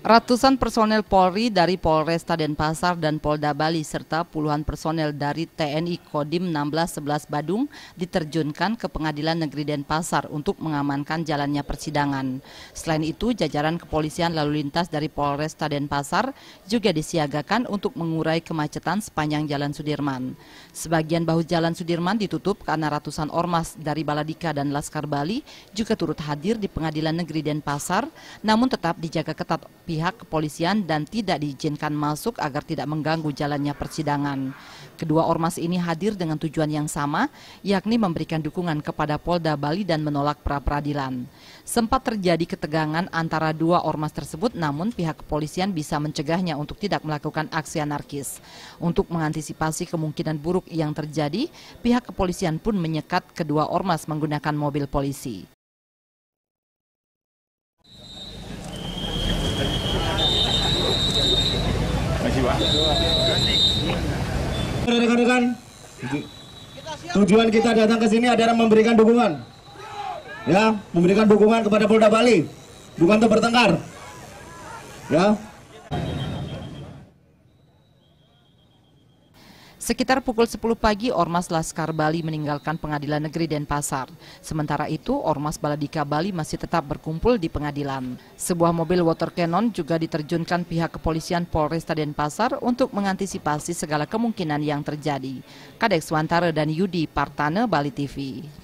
Ratusan personel Polri dari Polresta Denpasar dan Polda Bali serta puluhan personel dari TNI Kodim 1611 Badung diterjunkan ke Pengadilan Negeri Denpasar untuk mengamankan jalannya persidangan. Selain itu, jajaran kepolisian lalu lintas dari Polresta Denpasar juga disiagakan untuk mengurai kemacetan sepanjang Jalan Sudirman. Sebagian bahu Jalan Sudirman ditutup karena ratusan ormas dari Baladika dan Laskar Bali juga turut hadir di Pengadilan Negeri Denpasar, namun tetap dijaga ketat pihak kepolisian dan tidak diizinkan masuk agar tidak mengganggu jalannya persidangan. Kedua ormas ini hadir dengan tujuan yang sama, yakni memberikan dukungan kepada Polda Bali dan menolak pra-peradilan. Sempat terjadi ketegangan antara dua ormas tersebut, namun pihak kepolisian bisa mencegahnya untuk tidak melakukan aksi anarkis. Untuk mengantisipasi kemungkinan buruk yang terjadi, pihak kepolisian pun menyekat kedua ormas menggunakan mobil polisi. Rekan-rekan, tujuan kita datang ke sini adalah memberikan dukungan. Ya, memberikan dukungan kepada Polda Bali. Bukan untuk bertengkar. Ya, Sekitar pukul 10 pagi, Ormas Laskar Bali meninggalkan pengadilan negeri Denpasar. Sementara itu, Ormas Baladika Bali masih tetap berkumpul di pengadilan. Sebuah mobil water cannon juga diterjunkan pihak kepolisian Polresta Denpasar untuk mengantisipasi segala kemungkinan yang terjadi. Kadek Swantara dan Yudi Partane, Bali TV.